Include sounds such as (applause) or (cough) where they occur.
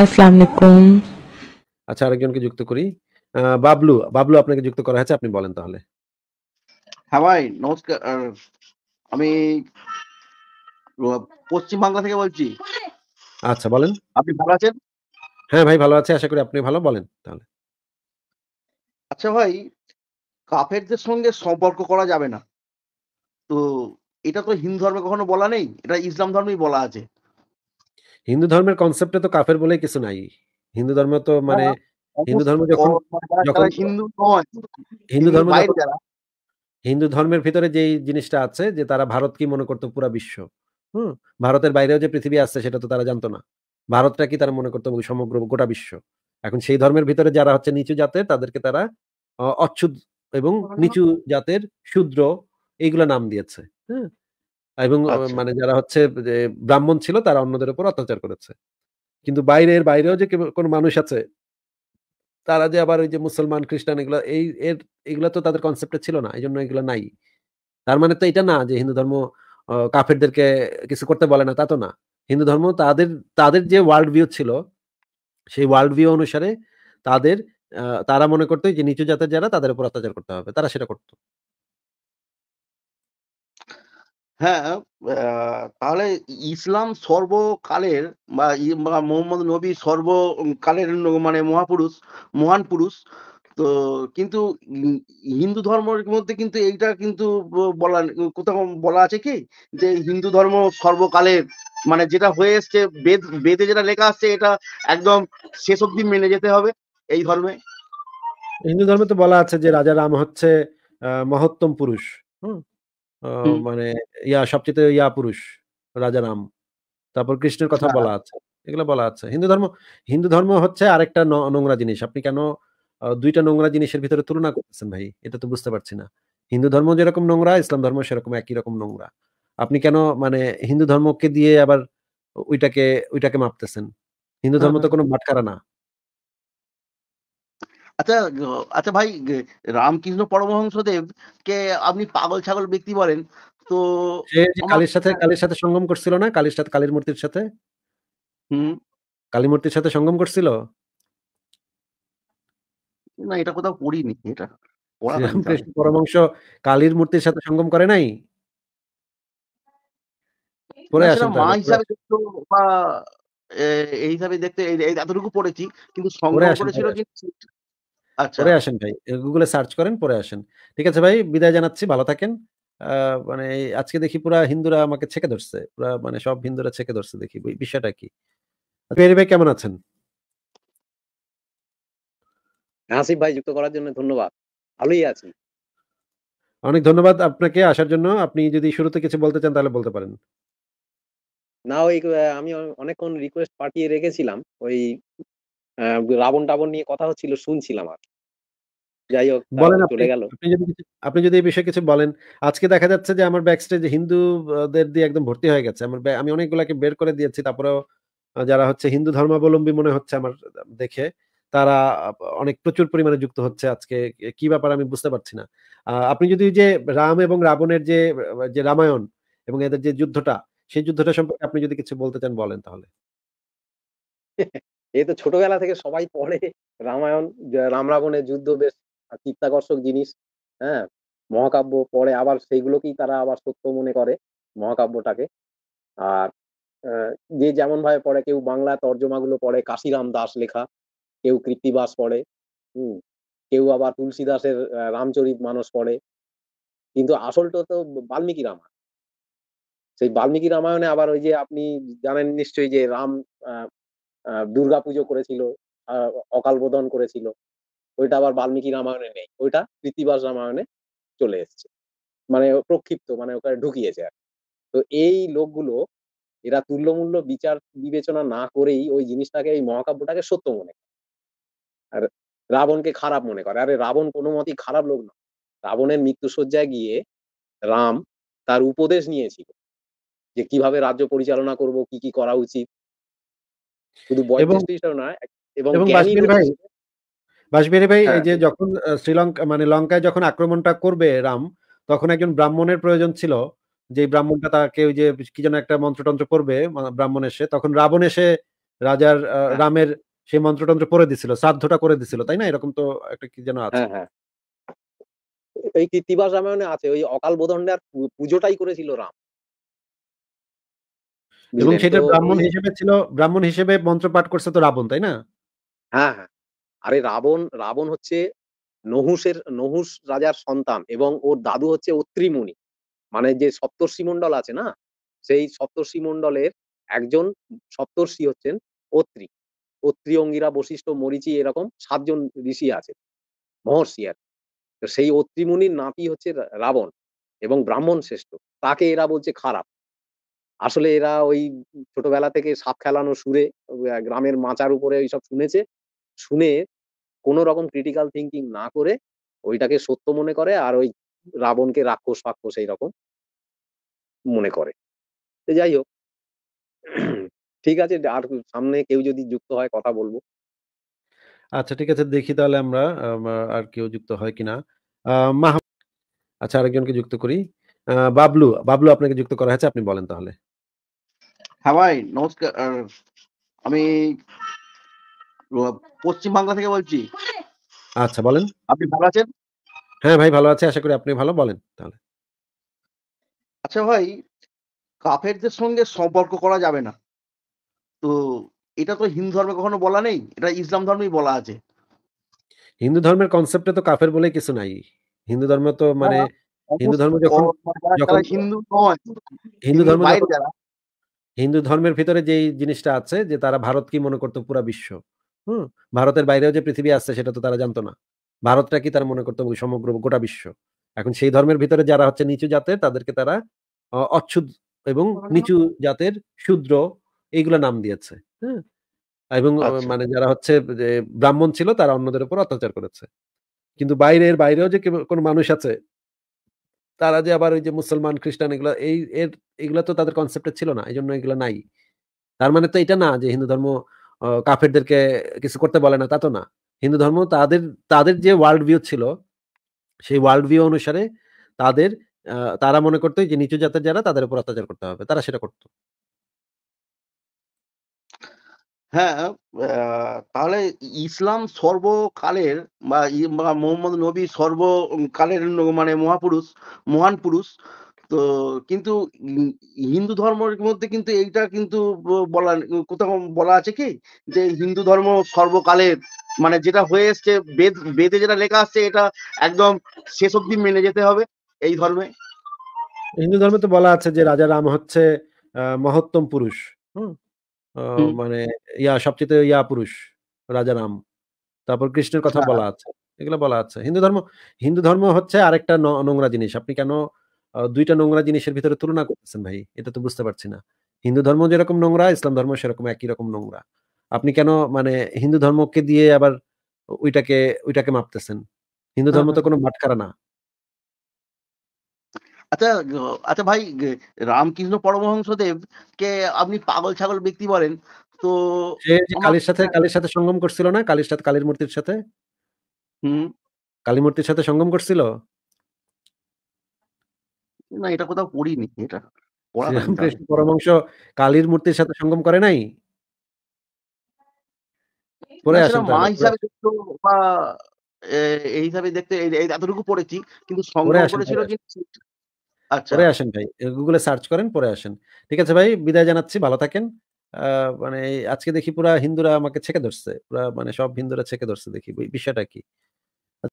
আসসালামু আলাইকুম আচ্ছা আরেকজনকে যুক্ত করি বাবলু বাবলু আপনাকে যুক্ত করা হয়েছে আপনি বলেন তাহলে হ্যাঁ ভাই নমস্কার আমি পশ্চিম বাংলা থেকে বলছি আচ্ছা বলেন আপনি ভালো আছেন হ্যাঁ ভাই ভালো আছে আশা করি আপনি ভালো বলেন তাহলে আচ্ছা ভাই কাফেরদের সঙ্গে সম্পর্ক করা যাবে না তো এটা তো হিন্দু ধর্মে কখনো বলা নেই এটা ইসলাম ধর্মেই বলা আছে হিন্দু ধর্মের কনসেপ্টে তো কাফের বলে কিছু নাই হিন্দু ধর্ম তো মানে হ্যাঁ, হিন্দু ধর্ম যখন মানে হিন্দু হিন্দু ধর্ম হিন্দু ধর্মের ভিতরে যেই জিনিসটা আছে যে তারা ভারত কি মনে করতো পুরা বিশ্ব হম ভারতের বাইরেও যে পৃথিবী আছে সেটা তো তারা জানতো না ভারতটা কি তারা মনে করতো সমগ্র গোটা বিশ্ব এখন সেই ধর্মের ভিতরে যারা হচ্ছে নিচু জাতের তাদেরকে তারা অচ্ছুদ এবং নিচু জাতের শূদ্র এইগুলো নাম দিয়েছে হ্যাঁ এবং আচ্ছা। মানে যারা হচ্ছে ব্রাহ্মণ ছিল তারা অন্যদের উপর অত্যাচার করেছে কিন্তু বাইরের বাইরেও যে কোন মানুষ আছে তারা যে আবার ওই যে মুসলমান খ্রিস্টান এগুলো এই এর এগুলো তো তাদের কনসেপ্টে ছিল না এই জন্য এগুলো নাই তার মানে তো এটা না যে হিন্দু ধর্ম কাফেরদেরকে কিছু করতে বলে না তা তো না হিন্দু ধর্ম তাদের তাদের যে ওয়ার্ল্ড ভিউ ছিল সেই ওয়ার্ল্ড ভিউ অনুসারে তাদের তারা মনে করতো যে নিচু জাতের যারা তাদের উপর অত্যাচার করতে হবে তারা সেটা করতো হ্যাঁ তাহলে ইসলাম সর্বকালের বা মোহাম্মদ নবী সর্বকালের মানে মহাপুরুষ মহান পুরুষ তো কিন্তু হিন্দু ধর্মের মধ্যে কিন্তু এইটা কিন্তু বলা কোথাও বলা আছে কি যে হিন্দু ধর্ম সর্বকালের মানে যেটা হয়ে এসছে বেদ বেদে যেটা লেখা আসছে এটা একদম শেষ অব্দি মেনে যেতে হবে এই ধর্মে হিন্দু ধর্মে তো বলা আছে যে রাজা রাম হচ্ছে মহত্তম পুরুষ হম মানে ইয়া সবচেয়ে ইয়া পুরুষ রাজা নাম তারপর কৃষ্ণের কথা আচ্ছা। বলা আছে এগুলো বলা আছে হিন্দু ধর্ম হিন্দু ধর্ম হচ্ছে আরেকটা নোংরা জিনিস আপনি কেন দুইটা নোংরা জিনিসের ভিতরে তুলনা করতেছেন ভাই এটা তো বুঝতে পারছি না হিন্দু ধর্ম যেরকম নোংরা ইসলাম ধর্ম সেরকম একই রকম নোংরা আপনি কেন মানে হিন্দু ধর্মকে দিয়ে আবার ওইটাকে ওইটাকে মাপতেছেন হিন্দু ধর্ম তো কোনো বাটখারা না আচ্ছা আচ্ছা ভাই রামকৃষ্ণ পরমহংসদেব কে আপনি পাগল ছাগল ব্যক্তি বলেন তো কালীর সাথে হ্যাঁ। কালীর সাথে সঙ্গম করছিল না কালীর সাথে কালীর মূর্তির সাথে হুম কালী মূর্তির সাথে সঙ্গম করছিল না এটা কোথাও পড়িনি এটা পরমহংস কালীর মূর্তির সাথে সঙ্গম করে নাই পড়ে আসেন মা হিসাবে বা এই হিসাবে দেখতে এতটুকু পড়েছি কিন্তু সঙ্গম করেছিল আচ্ছা। পরে আসেন ভাই গুগলে সার্চ করেন পরে আসেন ঠিক আছে ভাই বিদায় জানাচ্ছি ভালো থাকেন মানে আজকে দেখি পুরা হিন্দুরা আমাকে ছেকে ধরছে পুরা মানে সব হিন্দুরা ছেকে ধরছে দেখি বিষয়টা কি পেরি আচ্ছা, ভাই কেমন আছেন হাসিফ ভাই যুক্ত করার জন্য ধন্যবাদ ভালোই আছি অনেক ধন্যবাদ আপনাকে আসার জন্য আপনি যদি শুরুতে কিছু বলতে চান তাহলে বলতে পারেন না ওই আমি অনেকক্ষণ রিকোয়েস্ট পাঠিয়ে রেখেছিলাম ওই রাবণ টাবন নিয়ে কথা হচ্ছিল শুনছিলাম আর যাই হোক বলেন চলে গেল আপনি যদি আপনি যদি এই বিষয়ে কিছু বলেন আজকে দেখা যাচ্ছে যে আমার ব্যাকস্টেজ হিন্দুদের দিয়ে একদম ভর্তি হয়ে গেছে আমার আমি অনেকগুলাকে বের করে দিয়েছি তারপরেও যারা হচ্ছে হিন্দু ধর্মাবলম্বী মনে হচ্ছে আমার দেখে তারা অনেক প্রচুর পরিমাণে যুক্ত হচ্ছে আজকে কি ব্যাপার আমি বুঝতে পারছি না আপনি যদি যে রাম এবং রাবণের যে যে রামায়ণ এবং এদের যে যুদ্ধটা সেই যুদ্ধটা সম্পর্কে আপনি যদি কিছু বলতে চান বলেন তাহলে (laughs) এ তো ছোটবেলা থেকে সবাই পড়ে রামায়ণ রাম রাবণের যুদ্ধ বেশ চিত্তাকর্ষক জিনিস হ্যাঁ মহাকাব্য পড়ে আবার সেইগুলোকেই তারা আবার সত্য মনে করে মহাকাব্যটাকে আর যে যেমন ভাবে পড়ে কেউ বাংলা তর্জমাগুলো পড়ে কাশিরাম দাস লেখা কেউ কৃত্তিবাস পড়ে হুম কেউ আবার তুলসী দাসের রামচরিত মানুষ পড়ে কিন্তু আসলটা তো বাল্মীকি রামায়ণ সেই বাল্মীকি রামায়ণে আবার ওই যে আপনি জানেন নিশ্চয়ই যে রাম দুর্গাপুজো করেছিল বোধন করেছিল ওইটা আবার বাল্মীকি রামায়ণে নেই ওইটা কৃতিবাস রামায়ণে চলে এসছে মানে প্রক্ষিপ্ত মানে ওখানে ঢুকিয়েছে আর তো এই লোকগুলো এরা তুল্যমূল্য বিচার বিবেচনা না করেই ওই জিনিসটাকে এই মহাকাব্যটাকে সত্য মনে করে আর রাবণকে খারাপ মনে করে আরে রাবণ কোনো মতেই খারাপ লোক না রাবণের মৃত্যুসজ্জায় গিয়ে রাম তার উপদেশ নিয়েছিল যে কিভাবে রাজ্য পরিচালনা করব কি কি করা উচিত শুধু বয়োজ্যেষ্ঠই ভাই হ্যাঁ। যে যখন শ্রীলঙ্কা মানে লঙ্কায় যখন আক্রমণটা করবে রাম তখন একজন ব্রাহ্মণের প্রয়োজন ছিল যে ব্রাহ্মণটা তাকে ওই যে কি যেন একটা মন্ত্রতন্ত্র করবে ব্রাহ্মণ এসে তখন রাবণ এসে রাজার হ্যাঁ। রামের সেই মন্ত্রতন্ত্র করে দিছিল শ্রাদ্ধটা করে দিছিল তাই না এরকম তো একটা কি যেন আছে হ্যাঁ, এই কৃত্তিবাস রামায়ণে আছে ওই অকাল বোধনের পুজোটাই করেছিল রাম এবং সেটা ব্রাহ্মণ মানে হিসেবে ছিল ব্রাহ্মণ হিসেবে মন্ত্র পাঠ করছে তো রাবণ তাই না হ্যাঁ হ্যাঁ আরে রাবণ রাবণ হচ্ছে নহুসের নহুস রাজার সন্তান এবং ওর দাদু হচ্ছে অত্রিমণি মানে যে সপ্তর্ষি মন্ডল আছে না সেই সপ্তর্ষি মন্ডলের একজন সপ্তর্ষি হচ্ছেন অত্রি অত্রি অঙ্গিরা বশিষ্ঠ মরিচি এরকম সাতজন ঋষি আছে মহর্ষি আর সেই অত্রিমণির নাতি হচ্ছে রাবণ এবং ব্রাহ্মণ শ্রেষ্ঠ তাকে এরা বলছে খারাপ আসলে এরা ওই ছোটবেলা থেকে সাপ খেলানো সুরে গ্রামের মাচার উপরে ওইসব শুনেছে। শুনে কোনো রকম ক্রিটিক্যাল থিঙ্কিং না করে ওইটাকে সত্য মনে করে আর ওই রাবণকে রাক্ষস-ফাক্ষস এইরকম মনে করে। তো যাই হোক ঠিক আছে আর সামনে কেউ যদি যুক্ত হয় কথা বলবো আচ্ছা ঠিক আছে দেখি তাহলে আমরা আর কেউ যুক্ত হয় কিনা। আচ্ছা আরেকজনকে যুক্ত করি। বাবলু, বাবলু আপনাকে যুক্ত করা হয়েছে আপনি বলেন তাহলে। হ্যাঁ ভাই নমস্কার আমি পশ্চিম বাংলা থেকে বলছি আচ্ছা বলেন আপনি ভালো আছেন হ্যাঁ ভাই ভালো আছে আশা করি আপনি ভালো বলেন তাহলে আচ্ছা ভাই কাফেরদের সঙ্গে সম্পর্ক করা যাবে না তো এটা তো হিন্দু ধর্মে কখনো বলা নেই এটা ইসলাম ধর্মেই বলা আছে হিন্দু ধর্মের কনসেপ্টে তো কাফের বলে কিছু নাই হিন্দু ধর্ম তো মানে হ্যাঁ, হিন্দু ধর্ম যখন হিন্দু নয় হিন্দু ধর্ম হিন্দু ধর্মের ভিতরে যেই জিনিসটা আছে যে তারা ভারত কি মনে করতো পুরা বিশ্ব হুম ভারতের বাইরেও যে পৃথিবী আছে সেটা তো তারা জানতো না ভারতটা কি তারা মনে করতো সমগ্র গোটা বিশ্ব এখন সেই ধর্মের ভিতরে যারা হচ্ছে নিচু জাতের তাদেরকে তারা অচ্ছুদ এবং নিচু জাতের শূদ্র এইগুলো নাম দিয়েছে হ্যাঁ এবং আচ্ছা। মানে যারা হচ্ছে ব্রাহ্মণ ছিল তারা অন্যদের উপর অত্যাচার করেছে কিন্তু বাইরের বাইরেও যে কোনো মানুষ আছে তারা যে আবার ওই যে মুসলমান খ্রিস্টান এগুলো এই এর এগুলো তো তাদের কনসেপ্টে ছিল না এই জন্য এগুলো নাই তার মানে তো এটা না যে হিন্দু ধর্ম কাফেরদেরকে কিছু করতে বলে না তা তো না হিন্দু ধর্ম তাদের তাদের যে ওয়ার্ল্ড ভিউ ছিল সেই ওয়ার্ল্ড ভিউ অনুসারে তাদের তারা মনে করতো যে নিচু জাতের যারা তাদের উপর অত্যাচার করতে হবে তারা সেটা করতো হ্যাঁ, হ্যাঁ আহ তাহলে ইসলাম সর্বকালের বা ই বা নবী সর্বকালের মানে মহাপুরুষ, মহান পুরুষ। তো কিন্তু হি হিন্দু ধর্মের মধ্যে কিন্তু এইটা কিন্তু বলা কোথাও বলা আছে কি? যে হিন্দু ধর্ম সর্বকালের মানে যেটা হয়ে এসছে বেদ বেদে যেটা লেখা আসছে এটা একদম শেষ অবধি মেনে যেতে হবে এই ধর্মে। হিন্দু ধর্মে তো বলা আছে যে রাজা রাম হচ্ছে আহ মহত্তম পুরুষ। হম মানে ইয়া সবচেয়ে ইয়া পুরুষ, রাজা রাম। তারপর কৃষ্ণের কথা আচ্ছা। বলা আছে। এগুলো বলা আছে। হিন্দু ধর্ম হিন্দু ধর্ম হচ্ছে আরেকটা নোংরা জিনিস। আপনি কেন দুইটা নোংরা জিনিসের ভিতরে তুলনা করতেছেন ভাই? এটা তো বুঝতে পারছি না। হিন্দু ধর্ম যেরকম নোংরা, ইসলাম ধর্ম সেরকম একই রকম নোংরা। আপনি কেন মানে হিন্দু ধর্মকে দিয়ে আবার ওইটাকে ওইটাকে মাপতেছেন? হিন্দু ধর্ম তো আচ্ছা। কোনো বাটখারা না। আচ্ছা আচ্ছা ভাই রামকৃষ্ণ পরমহংসদেব কে আপনি পাগল ছাগল ব্যক্তি বলেন তো কালীর সাথে কালীর সাথে সঙ্গম করছিল না কালীর সাথে কালীর মূর্তির সাথে হুম কালী মূর্তির সাথে সঙ্গম করছিল না এটা কোথাও পড়িনি এটা পরমংস কালীর মূর্তির সাথে সঙ্গম করে নাই পড়ে আসেন মা হিসাবে বা এই হিসাবে দেখতে এতটুকু পড়েছি কিন্তু সংগ্রহ করেছিল যে আচ্ছা। পরে আসেন ভাই গুগলে সার্চ করেন পরে আসেন ঠিক আছে ভাই বিদায় জানাচ্ছি ভালো থাকেন মানে আজকে দেখি পুরা হিন্দুরা আমাকে ছেকে ধরছে পুরা মানে সব হিন্দুরা ছেকে ধরছে দেখি বিষয়টা কি